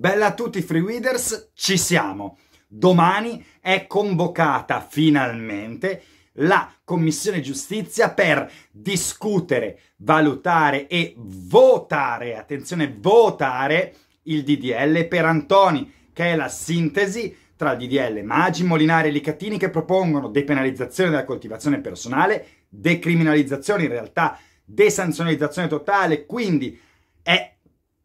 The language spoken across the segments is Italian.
Bella a tutti Free freeweeders, ci siamo. Domani è convocata finalmente la Commissione Giustizia per discutere, valutare e votare, attenzione, votare il DDL per Antoni, che è la sintesi tra il DDL Maggi, Molinari e Licatini che propongono depenalizzazione della coltivazione personale, decriminalizzazione in realtà desanzionalizzazione totale, quindi è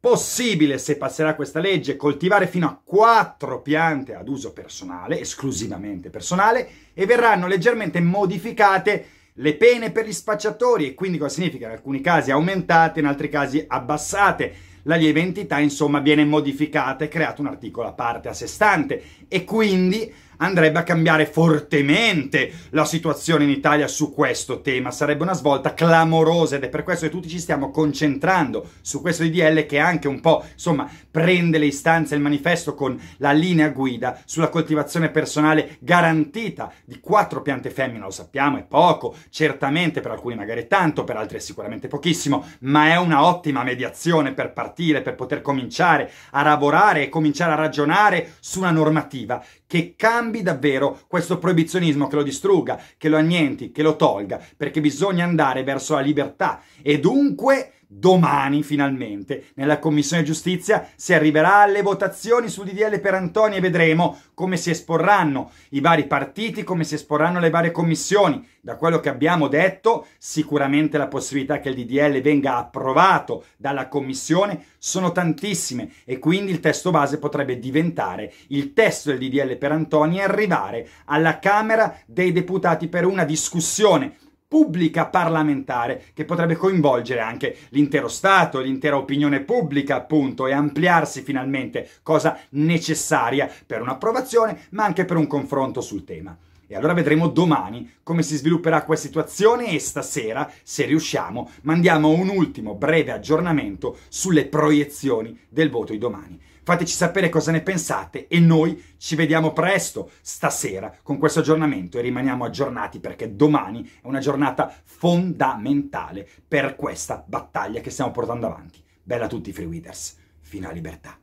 possibile, se passerà questa legge, coltivare fino a quattro piante ad uso personale, esclusivamente personale, e verranno leggermente modificate le pene per gli spacciatori e quindi cosa significa? In alcuni casi aumentate, in altri casi abbassate. La lieve entità, insomma, viene modificata e creato un articolo a parte a sé stante e quindi andrebbe a cambiare fortemente la situazione in Italia su questo tema, sarebbe una svolta clamorosa ed è per questo che tutti ci stiamo concentrando su questo DDL che anche un po', insomma, prende le istanze e il manifesto con la linea guida sulla coltivazione personale garantita di quattro piante femmine, lo sappiamo, è poco, certamente per alcuni magari tanto, per altri è sicuramente pochissimo, ma è un'ottima mediazione per partire, per poter cominciare a lavorare e cominciare a ragionare su una normativa che cambia cambi davvero questo proibizionismo che lo distrugga, che lo annienti, che lo tolga, perché bisogna andare verso la libertà e dunque domani finalmente nella Commissione Giustizia si arriverà alle votazioni sul DDL per Antonio e vedremo come si esporranno i vari partiti, come si esporranno le varie commissioni. Da quello che abbiamo detto, sicuramente la possibilità che il DDL venga approvato dalla Commissione sono tantissime e quindi il testo base potrebbe diventare il testo del DDL per Antonio e arrivare alla Camera dei Deputati per una discussione pubblica parlamentare che potrebbe coinvolgere anche l'intero Stato, l'intera opinione pubblica appunto e ampliarsi finalmente, cosa necessaria per un'approvazione ma anche per un confronto sul tema. E allora vedremo domani come si svilupperà questa situazione e stasera, se riusciamo, mandiamo un ultimo breve aggiornamento sulle proiezioni del voto di domani. Fateci sapere cosa ne pensate e noi ci vediamo presto stasera con questo aggiornamento e rimaniamo aggiornati perché domani è una giornata fondamentale per questa battaglia che stiamo portando avanti. Bella a tutti i Free readers, fino alla libertà.